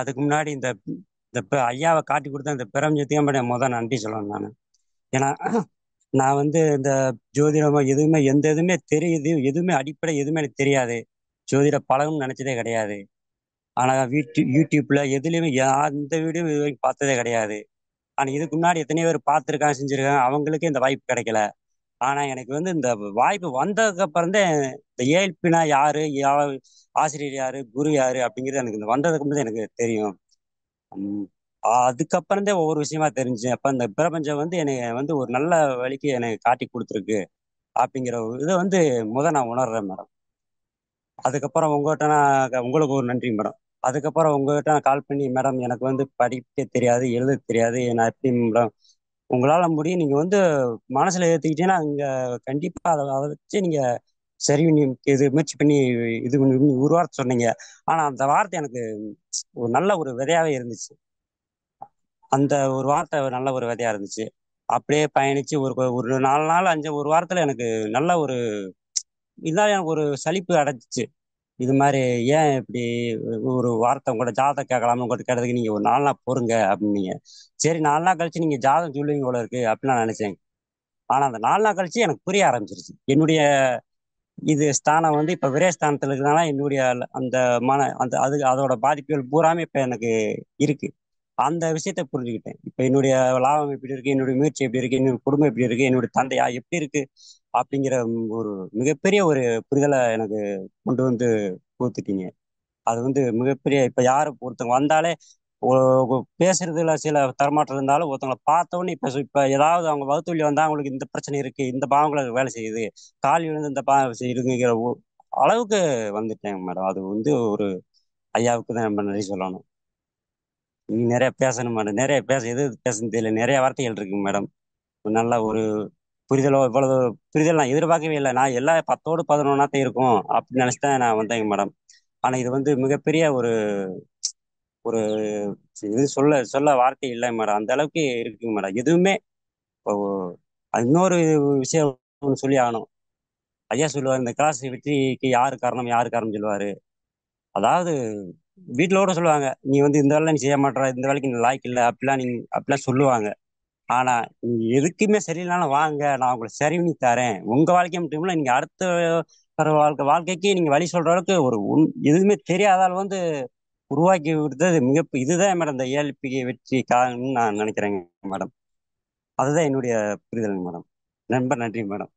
அதுக்கு முன்னாடி இந்த இந்த ஐயாவை காட்டி கொடுத்த இந்த பிரபஞ்சத்தையும் முத நன்றி சொல்லணும் நான் ஏன்னா நான் வந்து இந்த ஜோதிடமோ எதுவுமே எந்த எதுவுமே தெரியுது எதுவுமே அடிப்படை எதுவுமே எனக்கு தெரியாது ஜோதிட பழகணும்னு நினச்சதே கிடையாது ஆனால் வீட்டு யூடியூப்பில் எதுலேயுமே எந்த வீடியோ இது வரைக்கும் பார்த்ததே கிடையாது ஆனால் இதுக்கு முன்னாடி எத்தனையோ பேர் பார்த்துருக்காங்க செஞ்சுருக்காங்க அவங்களுக்கே இந்த வாய்ப்பு கிடைக்கல ஆனா எனக்கு வந்து இந்த வாய்ப்பு வந்ததுக்கு அப்புறம் தான் இந்த ஏழ்பினா யாரு ஆசிரியர் யாரு குரு யாரு அப்படிங்கிறது எனக்கு இந்த வந்ததுக்கு வந்து எனக்கு தெரியும் அதுக்கப்புறந்தே ஒவ்வொரு விஷயமா தெரிஞ்சேன் அப்ப இந்த பிரபஞ்சம் வந்து என்னை வந்து ஒரு நல்ல வழிக்கு எனக்கு காட்டி கொடுத்துருக்கு அப்படிங்கிற இதை வந்து முத நான் உணர்றேன் மேடம் அதுக்கப்புறம் உங்ககிட்ட நான் உங்களுக்கு ஒரு நன்றி மேடம் அதுக்கப்புறம் உங்ககிட்ட நான் கால் பண்ணி மேடம் எனக்கு வந்து படிக்க தெரியாது எழுத தெரியாது நான் எப்படி மேடம் உங்களால் முடியும் நீங்கள் வந்து மனசில் ஏத்துக்கிட்டீங்கன்னா அங்க கண்டிப்பாக அதை அதை வச்சு நீங்கள் சரி இது முயற்சி பண்ணி இது பண்ணி ஒரு வார்த்தை சொன்னீங்க ஆனால் அந்த வார்த்தை எனக்கு ஒரு நல்ல ஒரு விதையாகவே இருந்துச்சு அந்த ஒரு வார்த்தை நல்ல ஒரு விதையாக இருந்துச்சு அப்படியே பயணிச்சு ஒரு ஒரு நாலு நாள் அஞ்சு ஒரு வாரத்தில் எனக்கு நல்ல ஒரு இதான் எனக்கு ஒரு சலிப்பு அடைஞ்சிச்சு இது மாதிரி ஏன் இப்படி ஒரு வார்த்தை கூட ஜாதகம் கேட்கலாம உங்கள்கிட்ட கேட்டதுக்கு நீங்கள் ஒரு நாலு நாள் பொறுங்க அப்படின்னீங்க சரி நாலு நாள் கழிச்சு நீங்கள் ஜாதகம் சொல்லுவீங்க போல இருக்கு அப்படின்னு நான் நினைச்சேன் ஆனால் அந்த நாலு நாள் கழிச்சு எனக்கு புரிய ஆரம்பிச்சிருச்சு என்னுடைய இது ஸ்தானம் வந்து இப்போ விரே ஸ்தானத்தில் இருக்கிறதுனால என்னுடைய அந்த மன அந்த அது அதோட பாதிப்புகள் பூராமே இப்போ எனக்கு இருக்கு அந்த விஷயத்த புரிஞ்சுக்கிட்டேன் இப்போ என்னுடைய லாபம் எப்படி இருக்கு என்னுடைய முயற்சி எப்படி இருக்கு என்னுடைய குடும்பம் எப்படி இருக்கு என்னுடைய தந்தையா எப்படி இருக்கு அப்படிங்கிற ஒரு மிகப்பெரிய ஒரு புரிதலை எனக்கு கொண்டு வந்து கொடுத்துட்டீங்க அது வந்து மிகப்பெரிய இப்போ யாரு ஒருத்தவங்க வந்தாலே பேசுறதுல சில தரமாற்றம் இருந்தாலும் ஒருத்தவங்களை பார்த்தோன்னே இப்போ இப்ப ஏதாவது அவங்க வழி வந்தால் அவங்களுக்கு இந்த பிரச்சனை இருக்கு இந்த பாவங்களை வேலை செய்யுது கால் விழுந்து இந்த பாவம் செய்யுதுங்கிற அளவுக்கு வந்துட்டேன் மேடம் அது வந்து ஒரு ஐயாவுக்கு தான் நம்ம நன்றி சொல்லணும் நீங்க நிறைய பேசணும் மேடம் நிறைய பேச எது பேசணும் தெரியல நிறைய வார்த்தைகள் இருக்கு மேடம் நல்ல ஒரு புரிதலோ இவ்வளவு புரிதல் நான் எதிர்பார்க்கவே இல்லை நான் எல்லா பத்தோடு பதினொன்னாத்தையும் இருக்கும் அப்படின்னு நினைச்சுதான் தான் நான் வந்தேங்க மேடம் ஆனா இது வந்து மிகப்பெரிய ஒரு ஒரு இது சொல்ல சொல்ல வார்த்தை இல்லை மேடம் அந்த அளவுக்கு இருக்குங்க மேடம் எதுவுமே இன்னொரு விஷயம் ஒன்று சொல்லி ஆகணும் ஐயா சொல்லுவார் இந்த கிளாஸ் வெற்றிக்கு யாரு காரணம் யாரு காரணம் சொல்லுவாரு அதாவது வீட்டில் கூட சொல்லுவாங்க நீ வந்து இந்த வேலை நீ செய்ய மாட்டேற இந்த வேலைக்கு நீ லாய்க்கு இல்லை அப்படிலாம் நீ அப்படிலாம் சொல்லுவாங்க ஆனா நீ எதுக்குமே சரியில்லைனாலும் வாங்க நான் உங்களுக்கு சரி பண்ணி தரேன் உங்க வாழ்க்கை மட்டும் இல்லை நீங்க அடுத்த வர வாழ்க்கை வாழ்க்கைக்கு நீங்க வழி சொல்ற அளவுக்கு ஒரு உன் எதுவுமே தெரியாதால் வந்து உருவாக்கி விடுறது மிக இதுதான் மேடம் இந்த ஏழ்பிகை வெற்றி காரணம்னு நான் நினைக்கிறேங்க மேடம் அதுதான் என்னுடைய புரிதல் மேடம் ரொம்ப நன்றி மேடம்